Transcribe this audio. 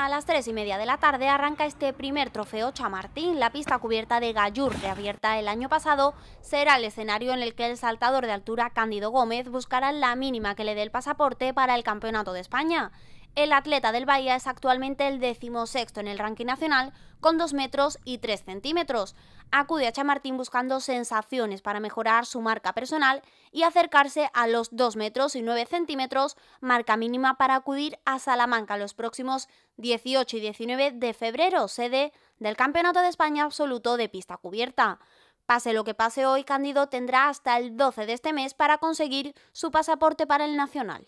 A las 3 y media de la tarde arranca este primer trofeo Chamartín. La pista cubierta de Gallur, reabierta el año pasado, será el escenario en el que el saltador de altura Cándido Gómez buscará la mínima que le dé el pasaporte para el Campeonato de España. El atleta del Bahía es actualmente el decimosexto en el ranking nacional con 2 metros y 3 centímetros. Acude a Chamartín buscando sensaciones para mejorar su marca personal y acercarse a los 2 metros y 9 centímetros, marca mínima para acudir a Salamanca los próximos 18 y 19 de febrero, sede del Campeonato de España Absoluto de Pista Cubierta. Pase lo que pase hoy, Cándido tendrá hasta el 12 de este mes para conseguir su pasaporte para el Nacional.